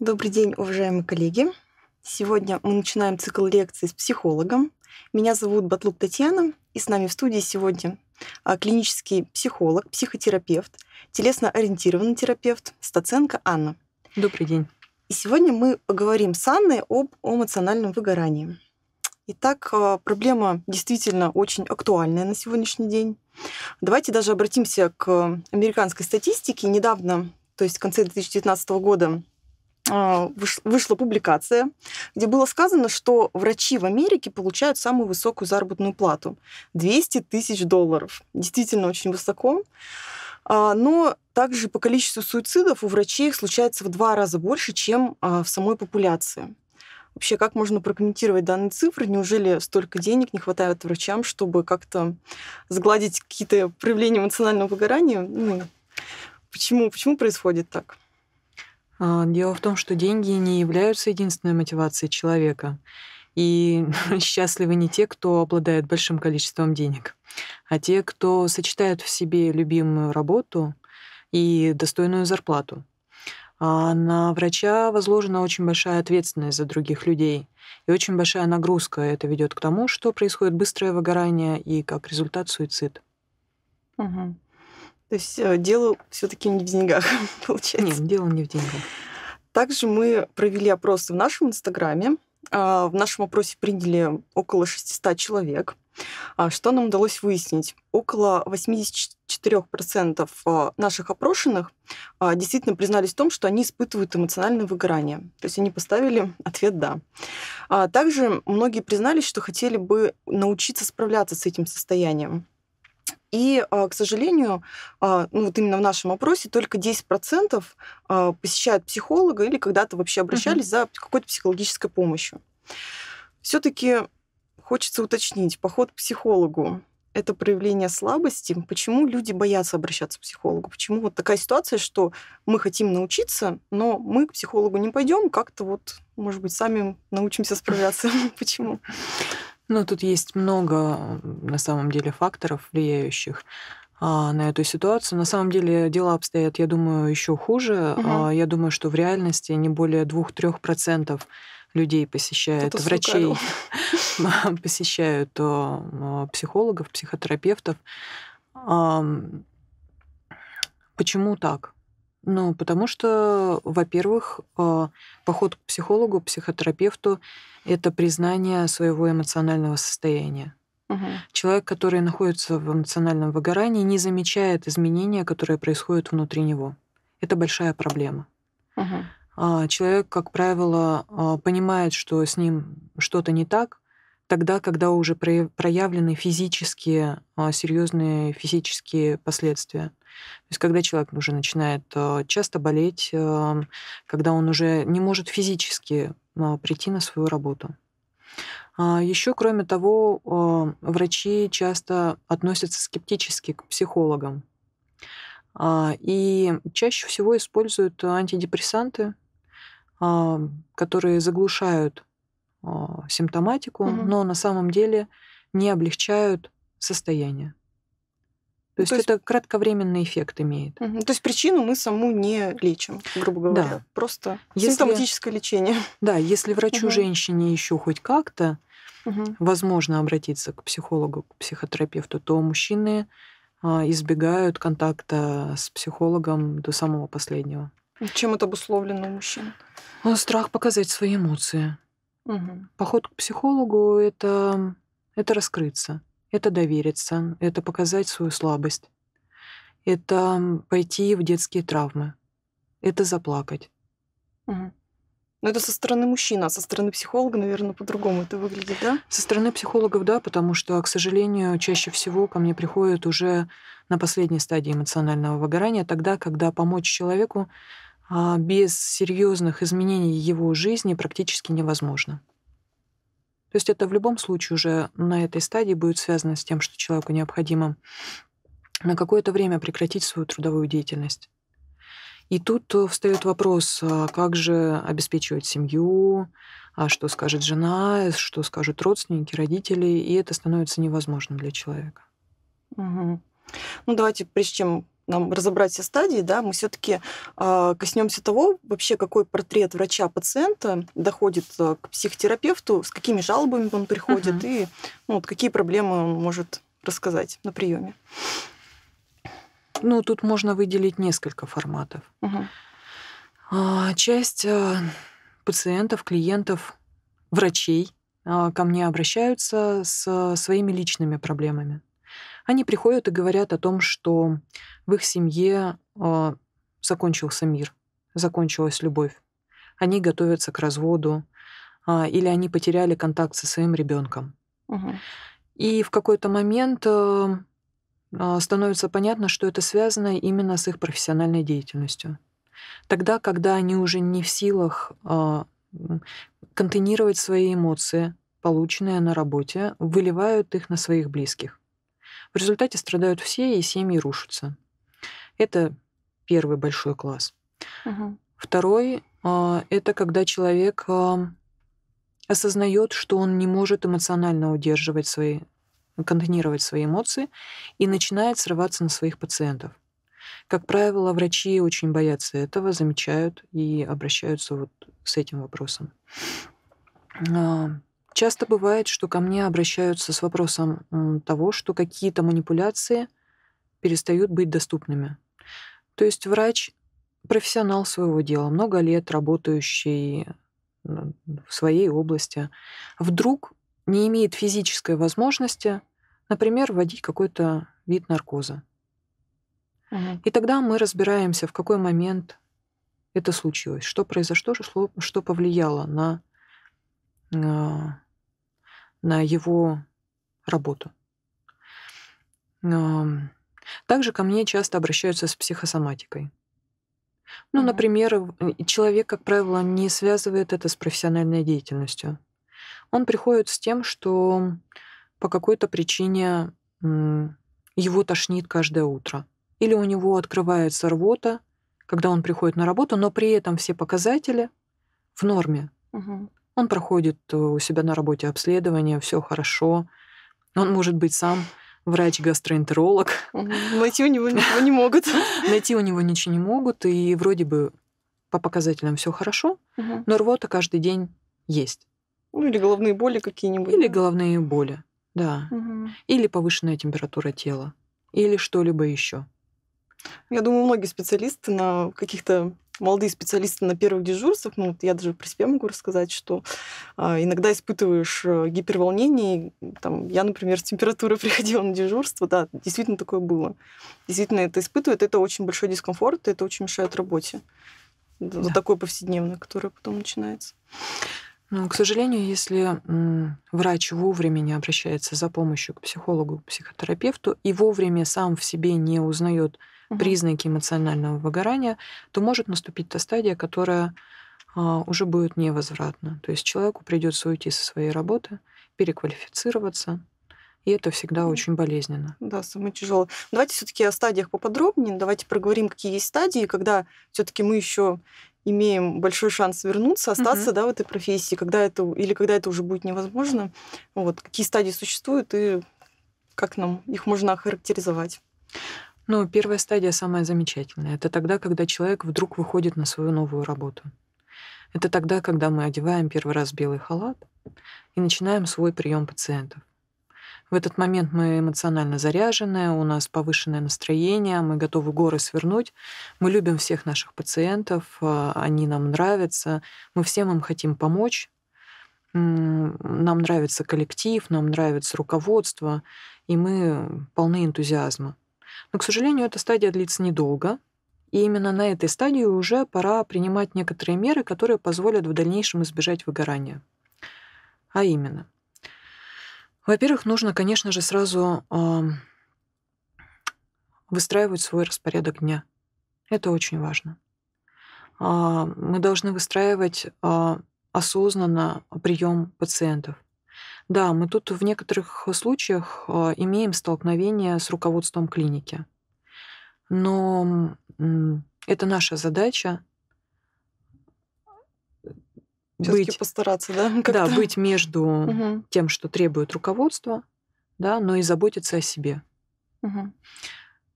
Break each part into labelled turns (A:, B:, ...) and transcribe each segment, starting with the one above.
A: Добрый день, уважаемые коллеги. Сегодня мы начинаем цикл лекций с психологом. Меня зовут Батлук Татьяна, и с нами в студии сегодня а, клинический психолог, психотерапевт, телесно-ориентированный терапевт Стаценко Анна. Добрый день. И сегодня мы поговорим с Анной об эмоциональном выгорании. Итак, а, проблема действительно очень актуальная на сегодняшний день. Давайте даже обратимся к американской статистике. Недавно, то есть в конце 2019 года, а, вышла публикация, где было сказано, что врачи в Америке получают самую высокую заработную плату – 200 тысяч долларов. Действительно очень высоко. А, но также по количеству суицидов у врачей их случается в два раза больше, чем а, в самой популяции. Вообще, как можно прокомментировать данные цифры? Неужели столько денег не хватает врачам, чтобы как-то сгладить какие-то проявления эмоционального выгорания? Ну,
B: почему, почему происходит так? А, дело в том, что деньги не являются единственной мотивацией человека. И счастливы не те, кто обладает большим количеством денег, а те, кто сочетает в себе любимую работу и достойную зарплату. А на врача возложена очень большая ответственность за других людей и очень большая нагрузка. Это ведет к тому, что происходит быстрое выгорание и, как результат, суицид. Угу. То есть э, дело все-таки не в деньгах, получается. Нет, дело не в деньгах. Также
A: мы провели опросы в нашем инстаграме. А, в нашем опросе приняли около 600 человек. А, что нам удалось выяснить? Около 84% а, наших опрошенных действительно признались в том, что они испытывают эмоциональное выгорание. То есть они поставили ответ «да». Также многие признались, что хотели бы научиться справляться с этим состоянием. И, а, к сожалению, а, ну вот именно в нашем опросе только 10% а, посещают психолога или когда-то вообще обращались угу. за какой-то психологической помощью. Все-таки хочется уточнить, поход к психологу – это проявление слабости. Почему люди боятся обращаться к психологу? Почему вот такая ситуация, что мы хотим научиться, но мы к психологу не
B: пойдем, как-то вот, может быть, сами научимся справляться? Почему? Ну, тут есть много, на самом деле, факторов, влияющих а, на эту ситуацию. На самом деле дела обстоят, я думаю, еще хуже. Угу. Я думаю, что в реальности не более 2-3% людей посещают Кто-то врачей, посещают психологов, психотерапевтов. Почему так? Ну, потому что, во-первых, э, поход к психологу, психотерапевту — это признание своего эмоционального состояния. Угу. Человек, который находится в эмоциональном выгорании, не замечает изменения, которые происходят внутри него. Это большая проблема. Угу. Человек, как правило, э, понимает, что с ним что-то не так, тогда, когда уже проявлены физические, э, серьезные физические последствия. То есть когда человек уже начинает э, часто болеть, эм, когда он уже не может физически э, прийти на свою работу. А Еще, кроме того, эм, врачи часто относятся скептически к психологам. А, и чаще всего используют антидепрессанты, которые заглушают э, симптоматику, угу. но на самом деле не облегчают состояние. То, ну, есть есть это кратковременный эффект имеет. Угу. То есть причину мы саму не лечим, грубо говоря. Да.
A: Просто если... симптоматическое лечение.
B: Да, если врачу угу. женщине еще хоть как-то угу. возможно обратиться к психологу, к психотерапевту, то мужчины а, избегают контакта с психологом до самого последнего.
A: Чем это обусловлено у мужчин?
B: А, страх показать свои эмоции. Угу. Поход к психологу это, это раскрыться. Это довериться, это показать свою слабость, это пойти в детские травмы, это заплакать. Угу. Ну,
A: Но это со стороны мужчины, а со стороны психолога, наверное, по-другому это выглядит, да?
B: Со стороны психологов, да, потому что, к сожалению, чаще всего ко мне приходят уже на последней стадии эмоционального выгорания, тогда, когда помочь человеку а, без серьезных изменений его жизни практически невозможно. То есть это в любом случае уже на этой стадии будет связано с тем, что человеку необходимо на какое-то время прекратить свою трудовую деятельность. И тут э, встает вопрос, а как же обеспечивать семью, а что скажет жена, что скажут родственники, родители, и это становится невозможным для человека.
A: Угу. Ну, давайте, прежде чем нам разобрать все стадии, да, мы все-таки э, а, коснемся того, вообще какой портрет врача пациента доходит а, к психотерапевту, с какими жалобами он приходит угу. и ну, вот, какие проблемы он может рассказать на приеме. Ну,
B: тут можно выделить несколько форматов. Угу. Часть пациентов, клиентов, врачей ко мне обращаются с своими личными проблемами они приходят и говорят о том, что в их семье э, закончился мир, закончилась любовь. Они готовятся к разводу, э, или они потеряли контакт со своим ребенком. Угу. И в какой-то момент э, становится понятно, что это связано именно с их профессиональной деятельностью. Тогда, когда они уже не в силах э, контейнировать свои эмоции, полученные на работе, выливают их на своих близких. В результате страдают все, и семьи рушатся. Это первый большой класс. Угу. Второй а, это когда человек а, осознает, что он не может эмоционально удерживать свои, контонировать свои эмоции и начинает срываться на своих пациентов. Как правило, врачи очень боятся этого, замечают и обращаются вот с этим вопросом. А, Часто бывает, что ко мне обращаются с вопросом того, что какие-то манипуляции перестают быть доступными. То есть врач – профессионал своего дела, много лет работающий в своей области, вдруг не имеет физической возможности, например, вводить какой-то вид наркоза. Угу. И тогда мы разбираемся, в какой момент это случилось, что произошло, что, что повлияло на а, на его работу. Также ко мне часто обращаются с психосоматикой. Ну, например, э, человек, как правило, не связывает это с профессиональной деятельностью. Он приходит с тем, что по какой-то причине его тошнит каждое утро. Или у него открывается рвота, когда он приходит на работу, но при этом все показатели в норме. Угу. Он проходит э, у себя на работе обследование, все хорошо. Он может быть сам врач-гастроэнтеролог. Найти у него ничего не могут. Найти у него ничего не могут, и вроде бы по показателям все хорошо, угу. но рвота каждый день есть. Ну или головные боли какие-нибудь. Или да? головные боли, да. Угу. Или повышенная температура тела, или что-либо еще.
A: Я думаю, многие специалисты на каких-то молодые специалисты на первых дежурствах, ну, вот я даже при себе могу рассказать, что э, иногда испытываешь э, гиперволнение. Там, я, например, с температурой приходила на дежурство, да, действительно такое было. Действительно это испытывает, это очень большой дискомфорт, это очень мешает работе. Да. Вот такой повседневной, которая потом
B: начинается. Ну, к сожалению, если врач вовремя не обращается за помощью к психологу, к психотерапевту и вовремя сам в себе не узнает угу. признаки эмоционального выгорания, то может наступить та стадия, которая а, уже будет невозвратна. То есть человеку придется уйти со своей работы, переквалифицироваться, и это всегда очень болезненно. Да,
A: самое тяжелое. Давайте все-таки о стадиях поподробнее. Давайте проговорим, какие есть стадии, когда все-таки мы еще имеем большой шанс вернуться, остаться, угу. да, в этой профессии, когда это или когда это уже будет невозможно. Вот какие стадии существуют и как нам
B: их можно охарактеризовать? Ну, первая стадия самая замечательная. Это тогда, когда человек вдруг выходит на свою новую работу. Это тогда, когда мы одеваем первый раз белый халат и начинаем свой прием пациентов. В этот момент мы эмоционально заряжены, у нас повышенное настроение, мы готовы горы свернуть, мы любим всех наших пациентов, а, они нам нравятся, мы всем им хотим помочь, нам нравится коллектив, нам нравится руководство, и мы полны энтузиазма. Но, к сожалению, эта стадия длится недолго, и именно на этой стадии уже пора принимать некоторые меры, которые позволят в дальнейшем избежать выгорания. А именно, во-первых, нужно, конечно же, сразу э, выстраивать свой распорядок дня. Это очень важно. Э, мы должны выстраивать э, осознанно прием пациентов – да, мы тут в некоторых случаях э, имеем столкновение с руководством клиники. Но это наша задача быть, постараться, да? Как-то. Да, быть между угу. тем, что требует руководство, да, но и заботиться о себе. Угу.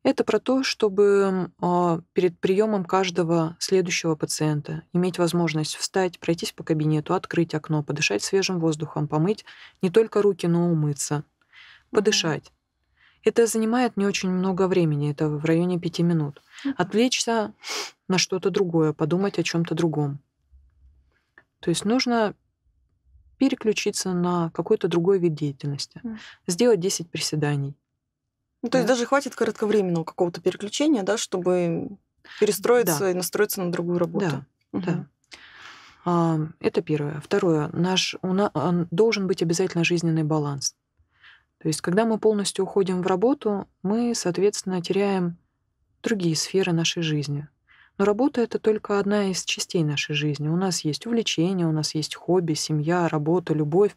B: Это про то, чтобы а, перед приемом каждого следующего пациента иметь возможность встать, пройтись по кабинету, открыть окно, подышать свежим воздухом, помыть не только руки, но и умыться, подышать. Это занимает не очень много времени, это в районе пяти минут. Отвлечься на что-то другое, подумать о чем-то другом. То есть нужно переключиться на какой-то другой вид деятельности, сделать 10 приседаний, ну, то есть да. даже хватит коротковременного какого-то переключения, да,
A: чтобы перестроиться да. и настроиться на другую работу. Да,
B: угу. да. А, это первое. Второе. Наш, у нас, должен быть обязательно жизненный баланс. То есть, когда мы полностью уходим в работу, мы, соответственно, теряем другие сферы нашей жизни. Но работа — это только одна из частей нашей жизни. У нас есть увлечения, у нас есть хобби, семья, работа, любовь,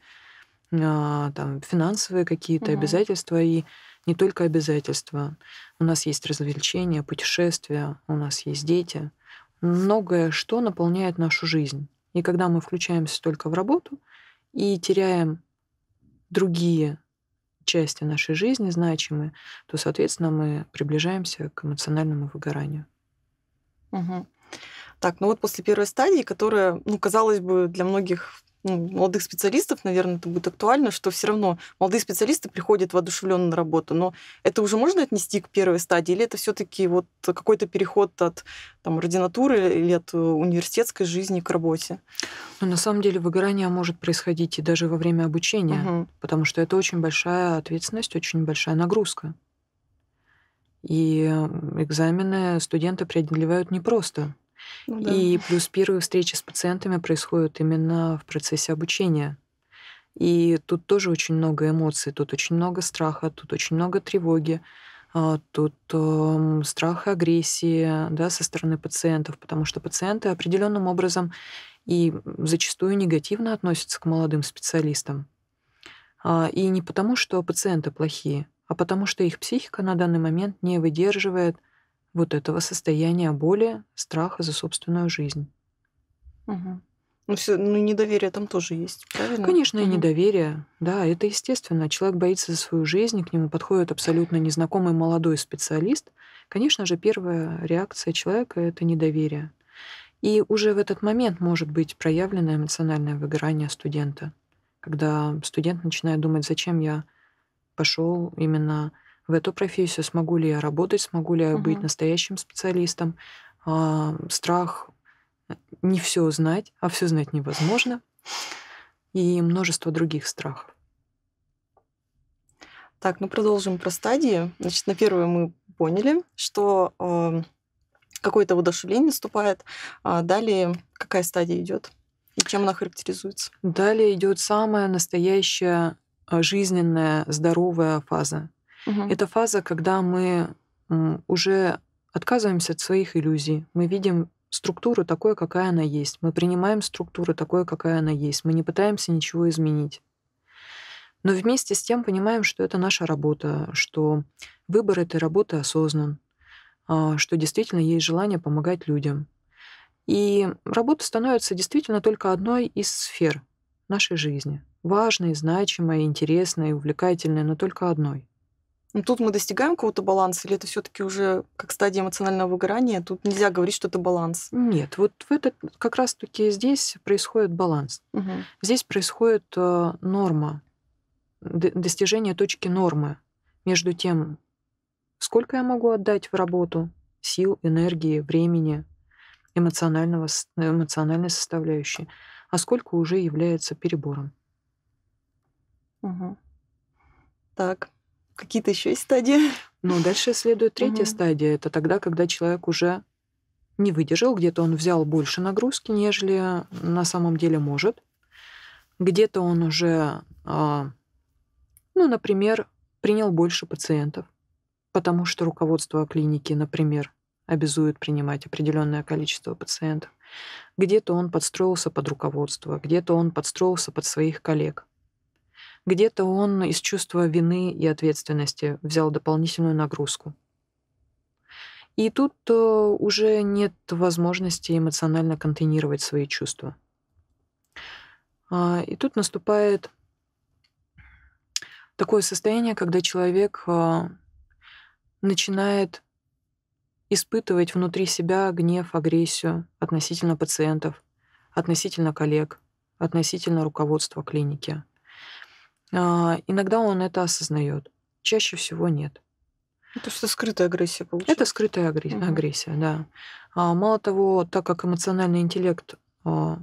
B: а, там, финансовые какие-то угу. обязательства. И не только обязательства. У нас есть развлечения, путешествия, у нас есть дети. Многое, что наполняет нашу жизнь. И когда мы включаемся только в работу и теряем другие части нашей жизни значимые, то, соответственно, мы приближаемся к эмоциональному выгоранию. Угу.
A: Так, ну вот после первой стадии, которая, ну, казалось бы, для многих ну, молодых специалистов, наверное, это будет актуально, что все равно молодые специалисты приходят воодушевленно на работу, но это уже можно отнести к первой стадии, или это все-таки вот
B: какой-то переход от там, ординатуры или от э, университетской жизни к работе? Ну, на самом деле выгорание может происходить и даже во время обучения, угу. потому что это очень большая ответственность, очень большая нагрузка. И экзамены студенты преодолевают непросто. Ну и плюс первые встречи с пациентами происходят именно в процессе обучения. И тут тоже очень много эмоций, тут очень много страха, тут очень много тревоги, а, тут э, страх агрессии да, со стороны пациентов, потому что пациенты определенным образом и зачастую негативно относятся к молодым специалистам. А, и не потому, что пациенты плохие, а потому что их психика на данный момент не выдерживает – вот этого состояния боли, страха за собственную жизнь. Угу.
A: Ну, все, ну, недоверие там тоже есть,
B: правильно? Конечно, угу. и недоверие, да, это естественно. Человек боится за свою жизнь, к нему подходит абсолютно незнакомый молодой специалист. Конечно же, первая реакция человека — это недоверие. И уже в этот момент может быть проявлено эмоциональное выгорание студента, когда студент начинает думать, зачем я пошел именно в эту профессию, смогу ли я работать, смогу ли я угу. быть настоящим специалистом. А, страх э, не все знать, а все знать невозможно. И множество других страхов.
A: Так, ну продолжим про стадии. Значит, на первое мы поняли, что э, какое-то удушевление наступает. А далее какая стадия идет
B: и чем она характеризуется? Далее идет самая настоящая а, жизненная здоровая фаза Угу. Это фаза, когда мы уже отказываемся от своих иллюзий. Мы видим структуру такой, какая она есть. Мы принимаем структуру такой, какая она есть. Мы не пытаемся ничего изменить. Но вместе с тем понимаем, что это наша работа, что выбор этой работы осознан, а, что действительно есть желание помогать людям. И работа становится действительно только одной из сфер нашей жизни. Важной, значимой, интересной, увлекательной, но только одной.
A: Но ну, тут мы достигаем какого-то баланса, или это все-таки уже как стадия эмоционального
B: выгорания? Тут нельзя говорить, что это баланс. Нет, вот в этот как раз-таки здесь происходит баланс. Угу. Здесь происходит э, норма, достижение точки нормы между тем, сколько я могу отдать в работу сил, энергии, времени, эмоционального, эмоциональной составляющей, а сколько уже является перебором. Угу. Так, какие-то еще есть стадии? Ну, дальше следует третья угу. стадия. Это тогда, когда человек уже не выдержал, где-то он взял больше нагрузки, нежели на самом деле может. Где-то он уже, а, ну, например, принял больше пациентов, потому что руководство клиники, например, обязует принимать определенное количество пациентов. Где-то он подстроился под руководство, где-то он подстроился под своих коллег. Где-то он из чувства вины и ответственности взял дополнительную нагрузку. И тут э, уже нет возможности эмоционально контейнировать свои чувства. А, и тут наступает такое состояние, когда человек а, начинает испытывать внутри себя гнев, агрессию относительно пациентов, относительно коллег, относительно руководства клиники, а, иногда он это осознает, чаще всего нет. Это ну, что скрытая агрессия получается? Это скрытая агрессия, угу. агрессия да. А, мало того, так как эмоциональный интеллект а,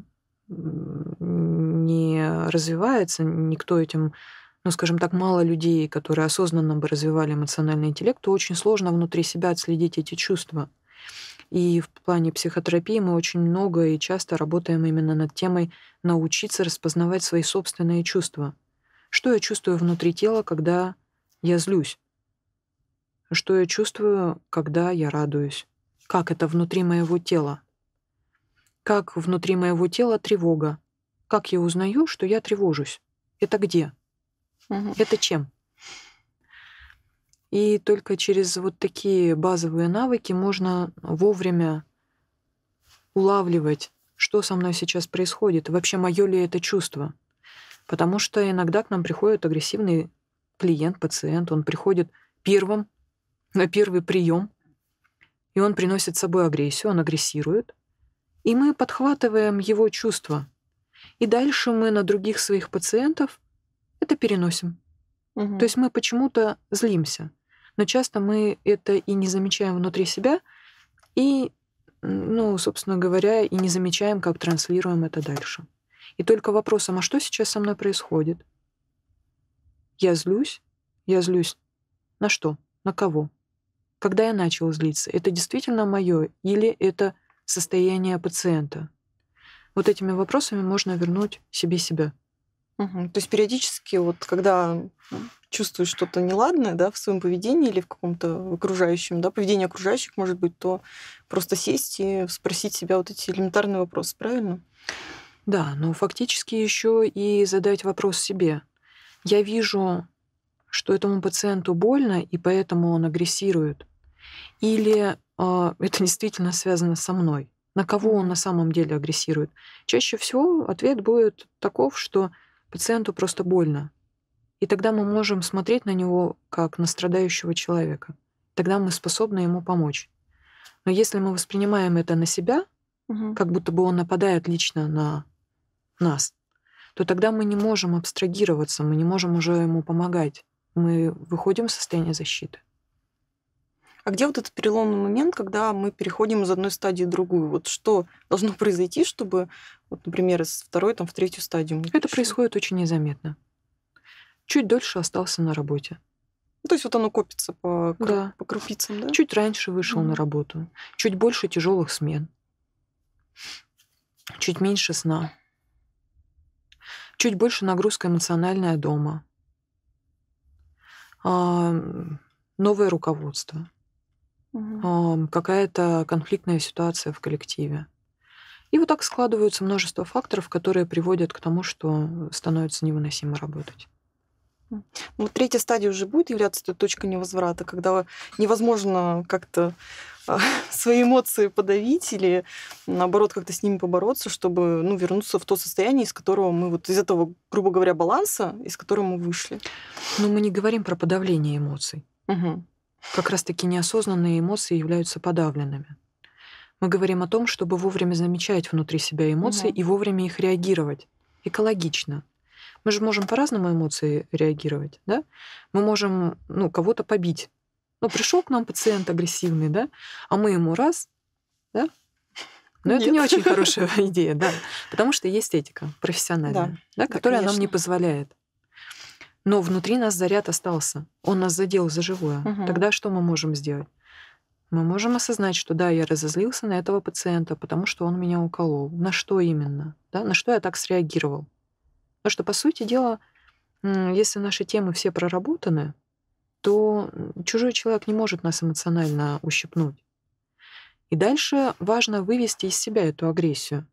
B: не развивается, никто этим, ну, скажем так, мало людей, которые осознанно бы развивали эмоциональный интеллект, то очень сложно внутри себя отследить эти чувства. И в плане психотерапии мы очень много и часто работаем именно над темой научиться распознавать свои собственные чувства – что я чувствую внутри тела, когда я злюсь? Что я чувствую, когда я радуюсь? Как это внутри моего тела? Как внутри моего тела тревога? Как я узнаю, что я тревожусь? Это где? Угу. Это чем? И только через вот такие базовые навыки можно вовремя улавливать, что со мной сейчас происходит, вообще мое ли это чувство. Потому что иногда к нам приходит агрессивный клиент, пациент, он приходит первым на первый прием, и он приносит с собой агрессию, он агрессирует, и мы подхватываем его чувства. И дальше мы на других своих пациентов это переносим. Угу. То есть мы почему-то злимся. Но часто мы это и не замечаем внутри себя, и, ну, собственно говоря, и не замечаем, как транслируем это дальше. И только вопросом, а что сейчас со мной происходит? Я злюсь? Я злюсь. На что? На кого? Когда я начала злиться? Это действительно мое или это состояние пациента? Вот этими вопросами можно вернуть себе себя.
A: Угу. То есть периодически,
B: вот когда
A: чувствуешь что-то неладное да, в своем поведении или в каком-то окружающем, да, поведении окружающих, может быть,
B: то просто сесть и спросить себя вот эти элементарные вопросы, правильно? Да, но фактически еще и задать вопрос себе. Я вижу, что этому пациенту больно, и поэтому он агрессирует. Или э, это действительно связано со мной? На кого он на самом деле агрессирует? Чаще всего ответ будет таков, что пациенту просто больно. И тогда мы можем смотреть на него как на страдающего человека. Тогда мы способны ему помочь. Но если мы воспринимаем это на себя, угу. как будто бы он нападает лично на нас, то тогда мы не можем абстрагироваться, мы не можем уже ему помогать. Мы выходим из состояния защиты.
A: А где вот этот переломный момент, когда мы переходим из одной стадии в другую? Вот что должно произойти, чтобы, вот, например, из
B: второй там, в третью стадию? Это пришли? происходит очень незаметно. Чуть дольше остался на работе. Ну, то есть вот оно копится по, да. по крупицам, да? Чуть раньше вышел mm. на работу. Чуть больше тяжелых смен. Чуть меньше сна чуть больше нагрузка эмоциональная дома, а, новое руководство, угу. какая-то конфликтная ситуация в коллективе. И вот так складываются множество факторов, которые приводят к тому, что становится невыносимо работать.
A: Ну, третья стадия уже будет являться той точкой невозврата, когда невозможно как-то а, свои эмоции подавить или наоборот как-то с ними побороться, чтобы ну, вернуться в то состояние, из которого мы вот из этого, грубо говоря, баланса, из которого мы вышли.
B: Но мы не говорим про подавление эмоций. Угу. Как раз-таки неосознанные эмоции являются подавленными. Мы говорим о том, чтобы вовремя замечать внутри себя эмоции угу. и вовремя их реагировать экологично, мы же можем по-разному эмоции реагировать, да? Мы можем, ну, кого-то побить. Ну, пришел к нам пациент агрессивный, да, а мы ему раз, да? Но ну, Нет. это не очень хорошая идея, да, потому что есть этика профессиональная, да, да которая да, нам не позволяет. Но внутри нас заряд остался, он нас задел за живое. Угу. Тогда что мы можем сделать? Мы можем осознать, что да, я разозлился на этого пациента, потому что он меня уколол. На что именно? Да? На что я так среагировал? Потому что, по сути дела, если наши темы все проработаны, то чужой человек не может нас эмоционально ущипнуть. И дальше важно вывести из себя эту агрессию.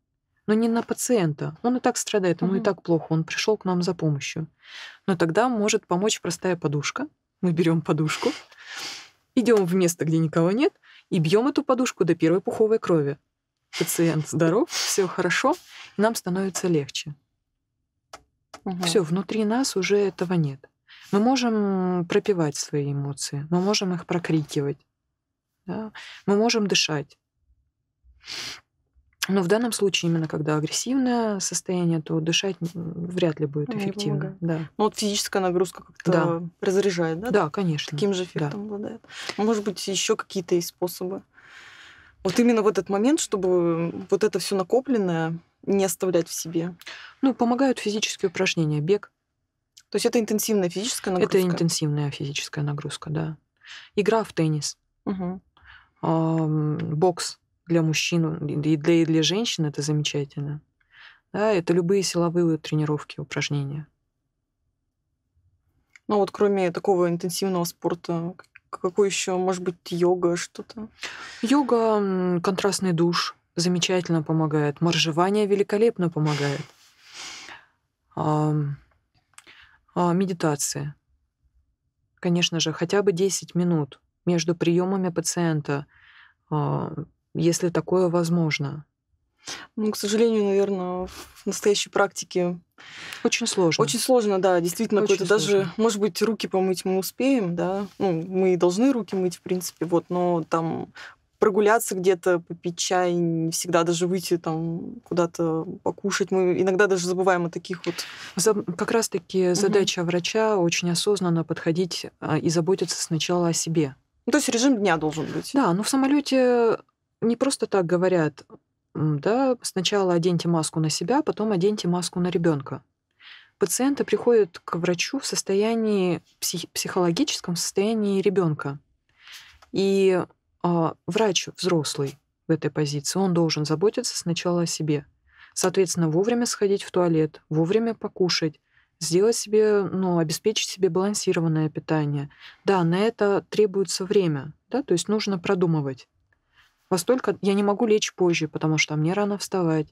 B: Но не на пациента. Он и так страдает, ему mm-hmm. и так плохо, он пришел к нам за помощью. Но тогда может помочь простая подушка. Мы берем подушку, идем в место, где никого нет, и бьем эту подушку до первой пуховой крови. Пациент здоров, все хорошо, и нам становится легче. Угу. Все, внутри нас уже этого нет. Мы можем пропивать свои эмоции, мы можем их прокрикивать, да? мы можем дышать. Но в данном случае, именно когда агрессивное состояние, то дышать вряд ли будет эффективно. Да.
A: Ну вот физическая нагрузка как-то да. разряжает, да? Да, конечно. Таким же эффектом да. обладает. Может быть, еще какие-то есть способы? Вот именно в этот момент, чтобы вот это все накопленное не оставлять в себе.
B: Ну, помогают физические упражнения, бег. То есть это интенсивная физическая нагрузка? Это интенсивная физическая нагрузка, да. Игра в теннис, угу. бокс для мужчин и для, и для женщин это замечательно. Да, это любые силовые тренировки, упражнения. Ну вот кроме такого
A: интенсивного спорта, какой еще, может быть, йога, что-то?
B: Йога, контрастный душ замечательно помогает. Моржевание великолепно помогает. А, а, медитация. Конечно же, хотя бы 10 минут между приемами пациента, а, если такое возможно.
A: Ну, к сожалению, наверное, в настоящей практике... Очень сложно. Очень сложно, да, действительно. Очень даже, сложно. может быть, руки помыть мы успеем, да. Ну, мы должны руки мыть, в принципе, вот, но там прогуляться где-то, попить чай, не всегда даже выйти там куда-то покушать. Мы иногда
B: даже забываем о таких вот... как раз-таки угу. задача врача очень осознанно подходить а, и заботиться сначала о себе. то есть режим дня должен быть. Да, но в самолете не просто так говорят, да, сначала оденьте маску на себя, потом оденьте маску на ребенка. Пациенты приходят к врачу в состоянии псих, психологическом состоянии ребенка. И э, врач взрослый в этой позиции, он должен заботиться сначала о себе. Соответственно, вовремя сходить в туалет, вовремя покушать, сделать себе, ну, обеспечить себе балансированное питание. Да, на это требуется время, да, то есть нужно продумывать. Во столько я не могу лечь позже, потому что мне рано вставать.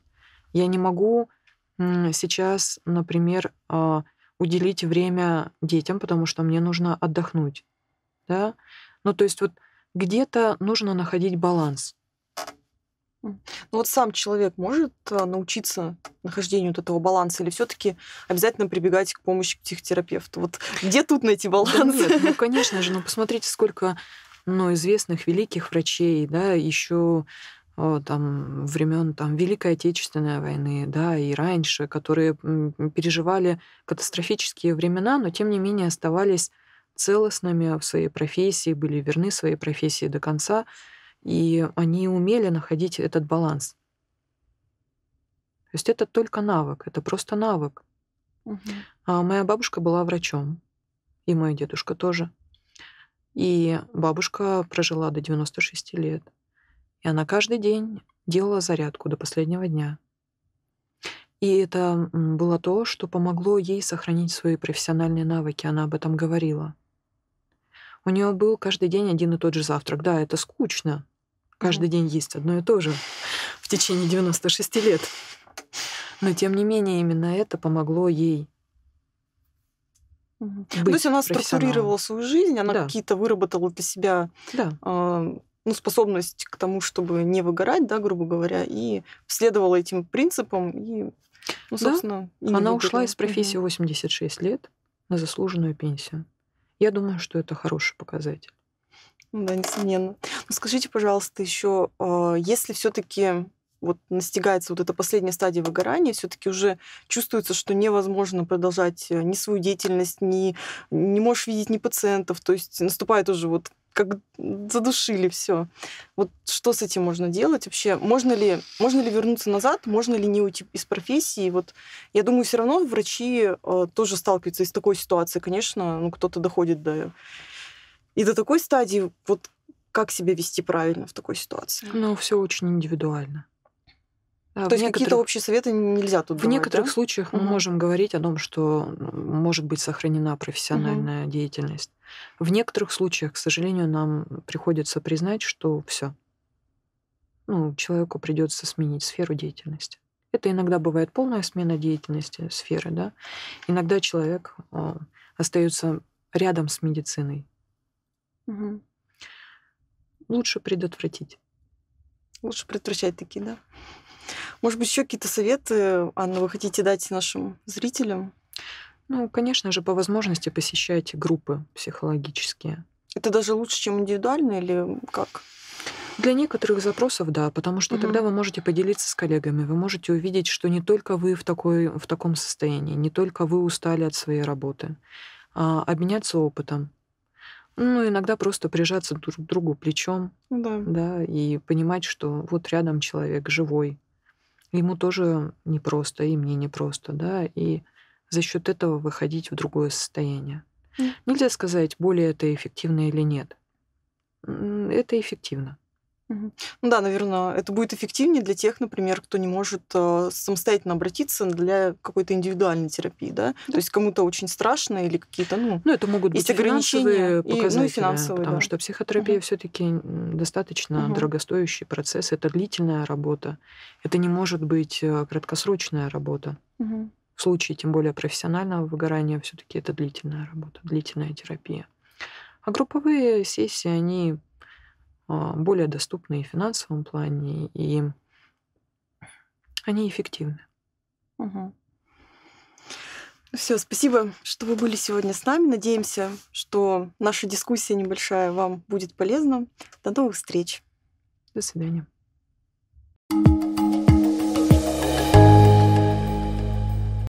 B: Я не могу сейчас, например, а, уделить время детям, потому что мне нужно отдохнуть. Да? Ну, то есть вот где-то нужно находить баланс. Ну вот сам человек может а, научиться нахождению вот
A: этого баланса или все-таки обязательно прибегать к помощи психотерапевта? Вот где тут найти баланс? Да нет, ну
B: конечно же, ну посмотрите, сколько ну, известных великих врачей, да, еще а, там, времен там, Великой Отечественной войны, да, и раньше, которые переживали катастрофические времена, но тем не менее оставались целостными в своей профессии, были верны своей профессии до конца, и они умели находить этот баланс. То есть это только навык, это просто навык. Угу. А моя бабушка была врачом, и мой дедушка тоже. И бабушка прожила до 96 лет. И она каждый день делала зарядку до последнего дня. И это было то, что помогло ей сохранить свои профессиональные навыки. Она об этом говорила. У нее был каждый день один и тот же завтрак. Да, это скучно. Каждый день есть одно и то же в течение 96 лет. Но тем не менее, именно это помогло ей Угу. Быть То есть она структурировала
A: свою жизнь, она да. какие-то выработала для себя да. э, ну, способность к тому, чтобы не выгорать, да, грубо говоря, и следовала этим принципам. И,
B: ну, собственно, да. она ушла из профессии 86 лет на заслуженную пенсию. Я думаю, что это хороший показатель.
A: Да, несомненно. Но ну, скажите, пожалуйста, еще, а, если все-таки вот настигается вот эта последняя стадия выгорания, все-таки уже чувствуется, что невозможно продолжать э, ни свою деятельность, ни, не можешь видеть ни пациентов, то есть наступает уже вот как задушили все. Вот что с этим можно делать вообще? Можно ли, можно ли вернуться назад? Можно ли не уйти из профессии? Вот я думаю, все равно врачи э, тоже сталкиваются с такой ситуацией, конечно. Ну, кто-то доходит до и до такой стадии. Вот как себя вести правильно в такой ситуации?
B: Ну, все очень индивидуально. А, То в есть некоторых... какие-то общие советы нельзя тут В думать, некоторых да? случаях угу. мы можем говорить о том, что может быть сохранена профессиональная угу. деятельность. В некоторых случаях, к сожалению, нам приходится признать, что все. Ну, человеку придется сменить сферу деятельности. Это иногда бывает полная смена деятельности сферы, да. Иногда человек о, а, остается рядом с медициной. Угу. Лучше предотвратить.
A: Лучше предотвращать такие, да. Может быть, еще какие-то советы, Анна, вы хотите дать нашим зрителям?
B: Ну, конечно же, по возможности посещайте группы психологические.
A: Это даже лучше, чем индивидуально или как? Для некоторых
B: запросов, да, потому что угу. тогда вы можете поделиться с коллегами, вы можете увидеть, что не только вы в, такой, в таком состоянии, не только вы устали от своей работы, а обменяться опытом. Ну, иногда просто прижаться друг к другу плечом, да. да, и понимать, что вот рядом человек живой, ему тоже непросто, и мне непросто, да, и за счет этого выходить в другое состояние. Нельзя сказать, более это эффективно или нет. Это эффективно.
A: Ну да, наверное, это будет эффективнее для тех, например, кто не может э, самостоятельно обратиться для какой-то индивидуальной терапии, да? да. То есть кому-то очень страшно или какие-то, ну... Ну, это могут быть ограничения, показатели, и, ну, и финансовые, потому да. что
B: психотерапия угу. все-таки достаточно угу. дорогостоящий процесс, это длительная работа, это не может быть э, краткосрочная работа. Угу. В случае, тем более профессионального выгорания, все-таки это длительная работа, длительная терапия. А групповые сессии, они а, более доступны и в финансовом плане, и они эффективны.
A: Угу. Все, спасибо, что вы были сегодня с нами. Надеемся, что наша дискуссия небольшая вам будет полезна. До новых встреч. До свидания.